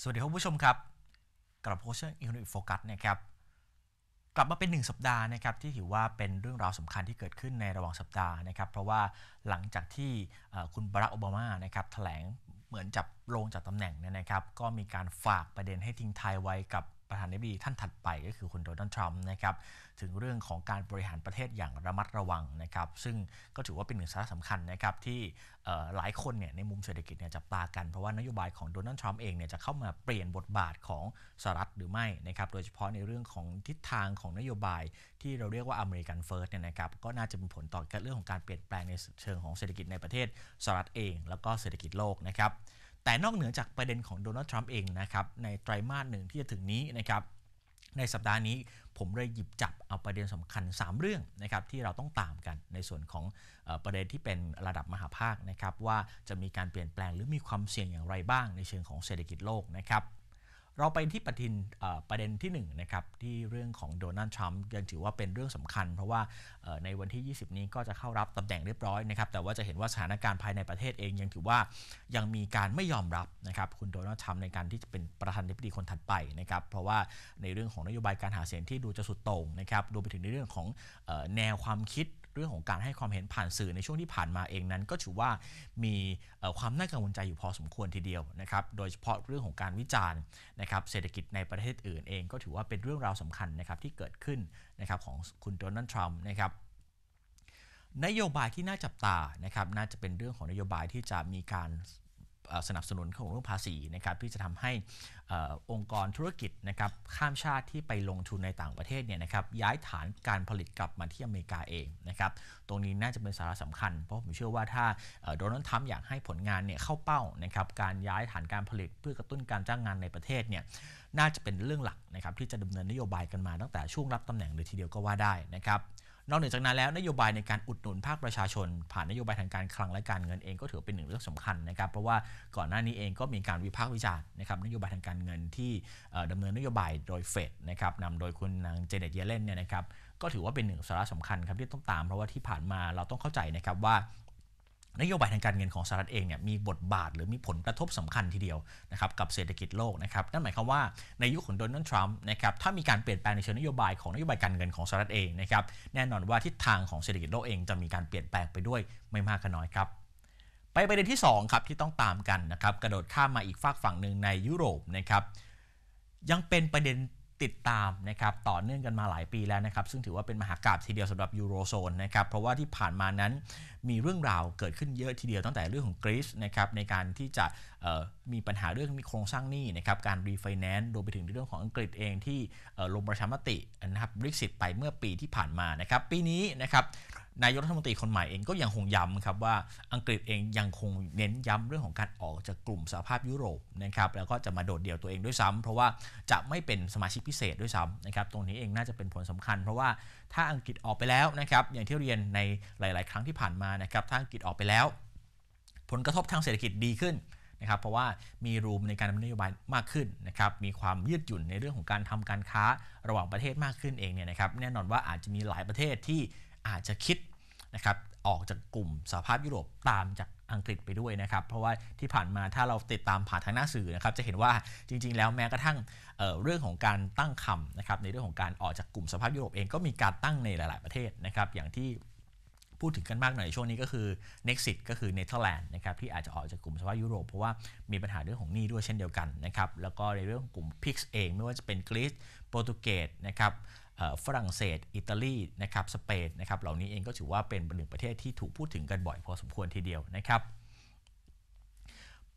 สวัสดีครับผู้ชมครับกลับโพสเชอร์อินโนโฟกัสนะครับกลับมาเป็น 1 สัปดาห์นะครับ ที่ถือว่าเป็นเรื่องราวสำคัญที่เกิดขึ้นในระหว่างสัปดาห์นะครับ เพราะว่าหลังจากที่คุณบารักโอบามานะครับแถลงเหมือนจับลงจากตำแหน่งนะครับ ก็มีการฝากประเด็นให้ทิ้งทายไว้กับประธานาธิบดีท่านถัดไปก็คือคุณโดนัลด์ทรัมป์นะครับถึงเรื่องของการบริหารประเทศอย่างระมัดระวังนะครับ ซึ่งก็ถือว่าเป็นหนึ่งสาระสำคัญนะครับที่หลายคนเนี่ยในมุมเศรษฐกิจเนี่ยจับตากันเพราะว่านโยบายของโดนัลด์ทรัมป์เองเนี่ยจะเข้ามาเปลี่ยนบทบาทของสหรัฐหรือไม่นะครับโดยเฉพาะในเรื่องของทิศทางของนโยบายที่เราเรียกว่าอเมริกันเฟิร์สเนี่ยนะครับก็น่าจะมีผลต่อเรื่องของการเปลี่ยนแปลงในเชิงของเศรษฐกิจในประเทศสหรัฐเองแล้วก็เศรษฐกิจโลกนะครับแต่นอกเหนือจากประเด็นของโดนัลด์ทรัมป์เองนะครับในไตรมาสหนึ่งที่จะถึงนี้นะครับ ในสัปดาห์นี้ผมเลยหยิบจับเอาประเด็นสำคัญ 3 เรื่องนะครับที่เราต้องตามกันในส่วนของประเด็นที่เป็นระดับมหาภาคนะครับ ว่าจะมีการเปลี่ยนแปลงหรือมีความเสี่ยงอย่างไรบ้างในเชิงของเศรษฐกิจโลกนะครับเราไปที่ประทินประเด็นที่1นนะครับที่เรื่องของโดนัลด์ทรัมป์ยังถือว่าเป็นเรื่องสำคัญ เพราะว่าในวันที่ 20 นี้ก็จะเข้ารับตำแหน่งเรียบร้อยนะครับแต่ว่าจะเห็นว่าสถานการณ์ภายในประเทศเองยังถือว่ายังมีการไม่ยอมรับนะครับคุณโดนัลด์ทรัมป์ในการที่จะเป็นประธานาธิบดีคนถัดไปนะครับเพราะว่าในเรื่องของนโยบายการหาเสียงที่ดูจะสุดโต่งนะครับรวมไปถึงในเรื่องของแนวความคิดเรื่องของการให้ความเห็นผ่านสื่อในช่วงที่ผ่านมาเองนั้น ก็ถือว่ามีความน่ากังวลใจอยู่พอสมควรทีเดียวนะครับโดยเฉพาะเรื่องของการวิจารณ์นะครับเศรษฐกิจในประเทศอื่นเอง ก็ถือว่าเป็นเรื่องราวสำคัญนะครับที่เกิดขึ้นนะครับของคุณโดนัลด์ทรัมป์นะครับนโยบายที่น่าจับตานะครับน่าจะเป็นเรื่องของนโยบายที่จะมีการสนับสนุนของเรื่องภาษีนะครับที่จะทำให้องค์กรธุรกิจนะครับข้ามชาติที่ไปลงทุนในต่างประเทศเนี่ยนะครับย้ายฐานการผลิตกลับมาที่อเมริกาเองนะครับตรงนี้น่าจะเป็นสาระสำคัญ เพราะผมเชื่อว่าถ้าโดนัลด์ทรัมป์อยากให้ผลงานเนี่ยเข้าเป้านะครับการย้ายฐานการผลิตเพื่อกระตุ้นการจ้างงานในประเทศเนี่ยน่าจะเป็นเรื่องหลักนะครับ ที่จะดำเนินนโยบายกันมาตั้งแต่ช่วงรับตำแหน่งเลยทีเดียวก็ว่าได้นะครับนอกเหนือจากนั้นแล้วนโยบายในการอุดหนุนภาคประชาชน ผ่านนโยบายทางการคลังและการเงินเองก็ถือเป็นหนึ่งเรื่องสำคัญนะครับเพราะว่าก่อนหน้านี้เองก็มีการวิพากษ์วิจารณ์นะครับ นโยบายทางการเงินที่ดำดำเนินนโยบายโดยเฟดนะครับนำโดยคุณนางเจเนตเยเลนเนี่ยนะครับก็ถือว่าเป็นหนึ่งสาระสำคัญครับที่ต้องตาม เพราะว่าที่ผ่านมาเราต้องเข้าใจนะครับว่านโยบายทางการเงินของสหรัฐเองเนี่ยมีบทบาทหรือมีผลกระทบสำคัญทีเดียวนะครับกับเศรษฐกิจโลกนะครับนั่นหมายความว่าในยุคขของโดนัลด์ทรัมป์นะครับถ้ามีการเปลี่ยนแปลงในเชิงนโยบายของนโยบายการเงินของสหรัฐเองนะครับแน่นอนว่าทิศทางของเศรษฐกิจโลกเองจะมีการเปลี่ยนแปลงไปด้วยไม่มากก็น้อยครับไปประเด็นที่2ครับที่ต้องตามกันนะครับกระโดดข้ามมาอีกฝากฝั่งหนึ่งในยุโรปนะครับยังเป็นประเด็นติดตามนะครับ ต่อเนื่องกันมาหลายปีแล้วนะครับ ซึ่งถือว่าเป็นมหากราบทีเดียวสำหรับยูโรโซนนะครับ เพราะว่าที่ผ่านมานั้นมีเรื่องราวเกิดขึ้นเยอะทีเดียวตั้งแต่เรื่องของกรีซนะครับในการที่จะมีปัญหาเรื่องมีโครงสร้างหนี้นะครับ การรีไฟแนนซ์รวมไปถึงเรื่องของอังกฤษเองที่ลงประชามตินะครับบริสิตไปเมื่อปีที่ผ่านมา นะครับ ปีนี้นะครับนายกรัฐมนตรีคนใหม่เองก็ยังคงย้ำครับว่าอังกฤษเองยังคงเน้นย้ำเรื่องของการออกจากกลุ่มสหภาพยุโรปนะครับแล้วก็จะมาโดดเดี่ยวตัวเองด้วยซ้ำเพราะว่าจะไม่เป็นสมาชิกพิเศษด้วยซ้ำนะครับตรงนี้เองน่าจะเป็นผลสำคัญ เพราะว่าถ้าอังกฤษออกไปแล้วนะครับอย่างที่เรียนในหลายๆ ครั้งที่ผ่านมานะครับถ้าอังกฤษออกไปแล้ว ผลกระทบทางเศรษฐกิจดีขึ้นนะครับเพราะว่ามีรูมในการดำเนินนโยบายมากขึ้นนะครับมีความยืดหยุ่นในเรื่องของการทำการค้าระหว่างประเทศมากขึ้นเองเนี่ยนะครับแน่นอนว่าอาจจะมีหลายประเทศที่อาจจะคิดนะครับออกจากกลุ่มสหภาพยุโรปตามจากอังกฤษไปด้วยนะครับเพราะว่าที่ผ่านมาถ้าเราติดตามผ่านทางหน้าสื่อนะครับจะเห็นว่าจริงๆแล้วแม้กระทั่งเเรื่องของการตั้งคำนะครับในเรื่องของการออกจากกลุ่มสหภาพยุโรปเองก็มีการตั้งในหลายๆประเทศนะครับอย่างที่พูดถึงกันมากหน่อยช่วงนี้ก็คือเน็กซิตก็คือเนเธอร์แลนด์นะครับที่อาจจะออกจากกลุ่มสภาพยุโรปเพราะว่ามีปัญหาเรื่องของหนี้ด้วยเช่นเดียวกันนะครับแล้วก็ในเรื่องของกลุ่มพิกซ์เองไม่ว่าจะเป็นกรีซโปรตุเกสนะครับฝรั่งเศส อิตาลี นะครับ สเปน นะครับ เหล่านี้เองก็ถือว่าเป็นหนึ่งประเทศที่ถูกพูดถึงกันบ่อยพอสมควรทีเดียวนะครับ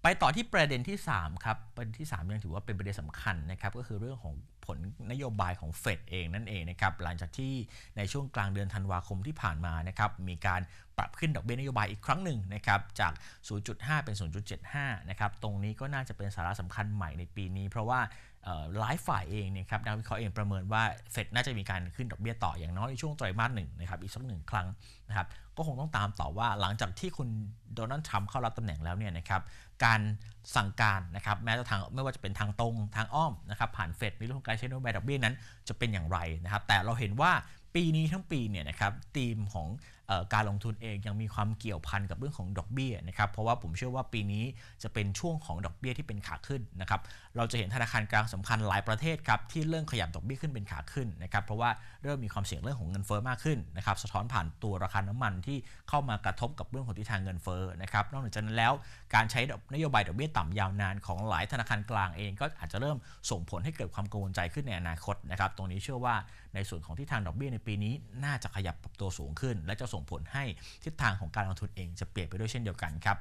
ไปต่อที่ประเด็นที่3ครับ ประเด็นที่ 3 ยังถือว่าเป็นประเด็นสำคัญนะครับ ก็คือเรื่องของผลนโยบายของเฟดเองนั่นเองนะครับ หลังจากที่ในช่วงกลางเดือนธันวาคมที่ผ่านมานะครับ มีการปรับขึ้นดอกเบี้ยนโยบายอีกครั้งหนึ่งนะครับ จาก 0.5 เป็น 0.75 นะครับ ตรงนี้ก็น่าจะเป็นสาระสำคัญใหม่ในปีนี้ เพราะว่าหลายฝ่ายเองเนี่ยครับนักวิเคราะห์เองประเมินว่าเฟดน่าจะมีการขึ้นดอกเบี้ยต่ออย่างน้อยในช่วงไตรมาสหนึ่งนะครับอีกสักหนึ่งครั้งนะครับก็คงต้องตามต่อว่าหลังจากที่คุณโดนัลด์ทรัมป์เข้ารับตำแหน่งแล้วเนี่ยนะครับการสั่งการนะครับแม้จะทางไม่ว่าจะเป็นทางตรงทางอ้อมนะครับผ่านเฟดในเรื่องของการใช้นโยบายดอกเบี้ยนั้นจะเป็นอย่างไรนะครับแต่เราเห็นว่าปีนี้ทั้งปีเนี่ยนะครับธีมของการลงทุนเองยังมีความเกี่ยวพันกับเรื่องของดอกเบี้ยนะครับ เพราะว่าผมเชื่อว่าปีนี้จะเป็นช่วงของดอกเบี้ยที่เป็นขาขึ้นนะครับ เราจะเห็นธนาคารกลางสำคัญหลายประเทศครับที่เริ่มขยับดอกเบี้ยขึ้นเป็นขาขึ้นนะครับ เพราะว่าเริ่มมีความเสี่ยงเรื่องของเงินเฟ้อมากขึ้นนะครับสะท้อนผ่านตัวราคาน้ำมันที่เข้ามากระทบกับเรื่องของทิศทางเงินเฟ้อนะครับ นอกจากนั้นแล้ว การใช้นโยบายดอกเบี้ยต่ำยาวนานของหลายธนาคารกลางเองก็อาจจะเริ่มส่งผลให้เกิดความกังวลใจขึ้นในอนาคตนะครับ ตรงนี้เชื่อว่าในส่วนของทิศทางดอกเบี้ยในปีนี้น่าจะขยับปรับตัวสูงขึ้น และจะส่ง่งผลให้ทิศทางของการลงทุนเอง จะเปลี่ยนไปด้วยเช่นเดียวกันครับ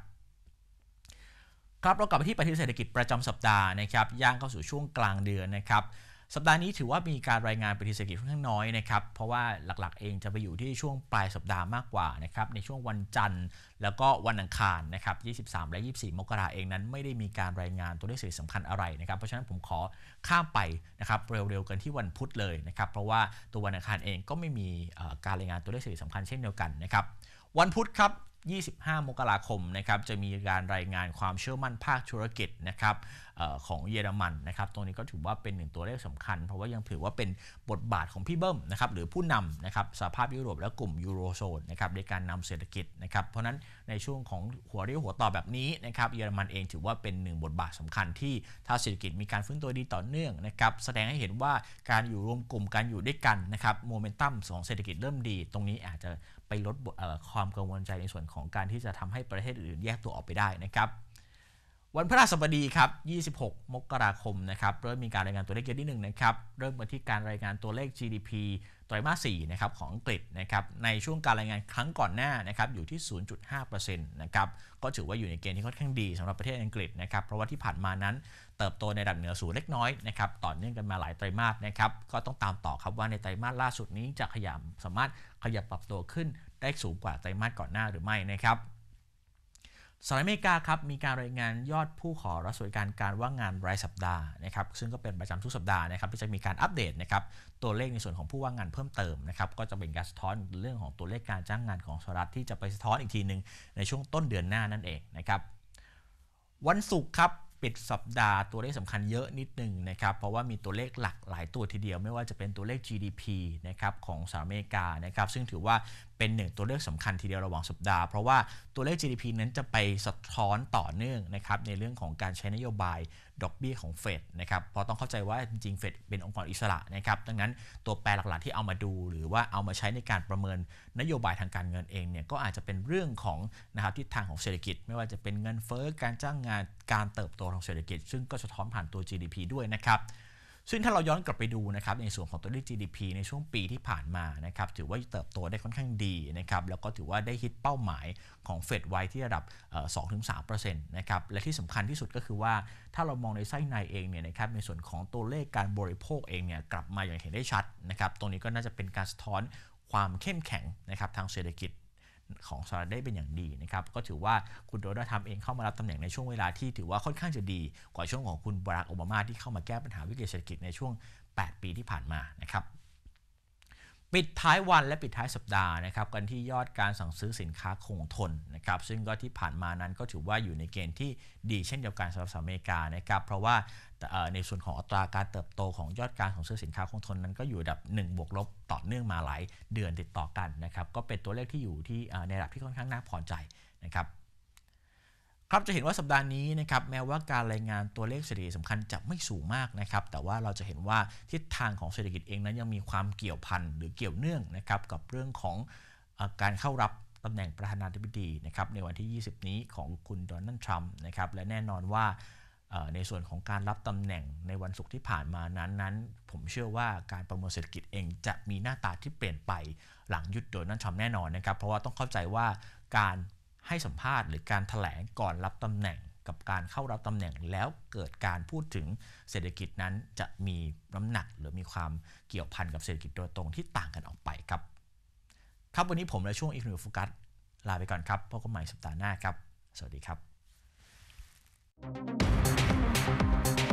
ครับ เรากลับไปที่ปฏิทินเศรษฐกิจประจำสัปดาห์นะครับย่างเข้าสู่ช่วงกลางเดือนนะครับสัปดาห์นี้ถือว่ามีการรายงานปฏิเสธกิจค่อนข้างน้อยนะครับเพราะว่าหลักๆเองจะไปอยู่ที่ช่วงปลายสัปดาห์มากกว่านะครับในช่วงวันจันทร์แล้วก็วันอังคารนะครับ23 และ 24มกราเองนั้นไม่ได้มีการรายงานตัวเลขสื่อสำคัญอะไรนะครับ เพราะฉะนั้นผมขอข้ามไปนะครับเร็วๆกันที่วันพุธเลยนะครับเพราะว่าตัววันอังคารเองก็ไม่มีการรายงานตัวเลขสื่อสำคัญเช่นเดียวกันนะครับวันพุธครับ25 มกราคมนะครับจะมีการรายงานความเชื่อมั่นภาคธุรกิจนะครับออของเยอรมันนะครับตรงนี้ก็ถือว่าเป็นหนึ่งตัวเลขสำคัญ เพราะว่ายังถือว่าเป็นบทบาทของพี่เบิ้มนะครับหรือผู้นำนะครับสหภาพยุโรปและกลุ่มยูโรโซนนะครับในการนำเศรษฐกิจนะครับเพราะนั้นในช่วงของหัวเรียวหัวต่อแบบนี้นะครับเยอรมันเองถือว่าเป็นหนึ่งบทบาทสำคัญที่ถ้าเศรษฐกิจมีการฟื้นตัวดีต่อเนื่องนะครับแสดงให้เห็นว่าการอยู่รวมกลุ่มการอยู่ด้วยกันนะครับโมเมนตัมของเศรษฐกิจเริ่มดี ตรงนี้อาจจะไปลดความกังวลใจในส่วนของการที่จะทำให้ประเทศอื่นแยกตัวออกไปได้นะครับวันพระราชบดีครับ 26 มกราคมนะครับ เริ่มมีการรายงานตัวเลขเยอะนิดหนึ่งนะครับ เริ่มมาที่การรายงานตัวเลข GDP ไตรมาส 4 นะครับของอังกฤษนะครับ ในช่วงการรายงานครั้งก่อนหน้านะครับ อยู่ที่ 0.5%นะครับ ก็ถือว่าอยู่ในเกณฑ์ที่ค่อนข้างดีสำหรับประเทศอังกฤษนะครับ เพราะว่าที่ผ่านมานั้น เติบโตในระดับเหนือสูงเล็กน้อยนะครับ ต่อเนื่องกันมาหลายไตรมาสนะครับ ก็ต้องตามต่อครับว่าในไตรมาสล่าสุดนี้จะขยับสามารถขยับปรับตัวขึ้นได้สูงกว่าไตรมาสก่อนหน้าหรือไม่นะครับสหรัฐอเมริกาครับมีการรายงานยอดผู้ขอรับสวัสดิการการว่างงานรายสัปดาห์นะครับซึ่งก็เป็นประจำทุกสัปดาห์นะครับที่จะมีการอัปเดตนะครับตัวเลขในส่วนของผู้ว่างงานเพิ่มเติมนะครับก็จะเป็นการสะท้อนเรื่องของตัวเลขการจ้างงานของสหรัฐที่จะไปสะท้อนอีกทีหนึ่งในช่วงต้นเดือนหน้านั่นเองนะครับวันศุกร์ครับปิดสัปดาห์ตัวเลขสำคัญเยอะนิดหนึ่งนะครับเพราะว่ามีตัวเลขหลักหลายตัวทีเดียวไม่ว่าจะเป็นตัวเลข GDP นะครับของสหรัฐอเมริกานะครับซึ่งถือว่าเป็นหนึ่งตัวเลือกสำคัญทีเดียวระหว่างสัปดาห์เพราะว่าตัวเลข GDP นั้นจะไปสะท้อนต่อเนื่องนะครับในเรื่องของการใช้นโยบายดอกเบี้ยของเฟดนะครับเพราะต้องเข้าใจว่าจริงๆเฟดเป็นองค์กรอิสระนะครับดังนั้นตัวแปรหลักๆที่เอามาดู หรือว่าเอามาใช้ในการประเมินนโยบายทางการเงินเองเนี่ยก็อาจจะเป็นเรื่องของนะครับทิศทางของเศรษฐกิจ ไม่ว่าจะเป็นเงินเฟ้อการจ้างงานการเติบโตของเศรษฐกิจ ซึ่งก็สะท้อนผ่านตัว GDP ด้วยนะครับซึ่งถ้าเราย้อนกลับไปดูนะครับในส่วนของตัวเลข GDP ในช่วงปีที่ผ่านมานะครับถือว่าเติบโตได้ค่อนข้างดีนะครับแล้วก็ถือว่าได้ฮิตเป้าหมายของเฟดไว้ที่ระดับ 2-3%นะครับและที่สำคัญที่สุดก็คือว่าถ้าเรามองในไส้ในเองเนี่ยนะครับในส่วนของตัวเลขการบริโภคเองเนี่ยกลับมาอย่างเห็นได้ชัดนะครับตรงนี้ก็น่าจะเป็นการสะท้อนความเข้มแข็งนะครับทางเศรษฐกิจของสหรัฐได้เป็นอย่างดีนะครับ ก็ถือว่าคุณโดนัลด์ทรัมป์เองเข้ามารับตำแหน่ง ในช่วงเวลาที่ถือว่าค่อนข้างจะดี กว่าช่วงของคุณบารักโอบามาที่เข้ามาแก้ปัญหาวิกฤตเศรษฐกิจในช่วง 8 ปีที่ผ่านมานะครับปิดท้ายวันและปิดท้ายสัปดาห์นะครับกันที่ยอดการสั่งซื้อสินค้าคงทนนะครับ ซึ่งก็ที่ผ่านมานั้นก็ถือว่าอยู่ในเกณฑ์ที่ดีเช่นเดียวกันสำหรับสหรัฐอเมริกานะครับ เพราะว่าในส่วนของอัตราการเติบโตของยอดการสั่งซื้อสินค้าคงทนนั้นก็อยู่ดับ 1 บวกลบต่อเนื่องมาหลาย เดือนติดต่อกันนะครับก็เป็นตัวเลขที่อยู่ที่ในระดับที่ค่อนข้างน่าพอใจนะครับครับจะเห็นว่าสัปดาห์นี้นะครับแม้ว่าการรายงานตัวเลขเศรษฐกิจสำคัญจะไม่สูงมากนะครับ แต่ว่าเราจะเห็นว่าทิศทางของเศรษฐกิจเองนั้นยังมีความเกี่ยวพันหรือเกี่ยวเนื่องนะครับ กับเรื่องของการเข้ารับตำแหน่งประธานาธิบดีนะครับในวันที่ 20 นี้ของคุณโดนัลด์ทรัมป์นะครับและแน่นอนว่าในส่วนของการรับตำแหน่งในวันศุกร์ที่ผ่านมานั้นนั้น ผมเชื่อว่าการประเมินเศรษฐกิจเองจะมีหน้าตาที่เปลี่ยนไปหลังยุดโดนัลด์ทรัมป์แน่นอนนะครับเพราะว่าต้องเข้าใจว่าการให้สัมภาษณ์หรือการถแถลงก่อนรับตำแหน่งกับการเข้ารับตำแหน่งแล้วเกิดการพูดถึงเศรษฐกิจนั้นจะมีน้ำหนักหรือมีความเกี่ยวพันกับเศรษฐกิจโดยตรงที่ต่างกันออกไปครับ ครับวันนี้ผมและช่วงอีกหนึ่งโฟกัส ลาไปก่อนครับพบกันใหม่สัปดาห์หน้าครับ สวัสดีครับ thank you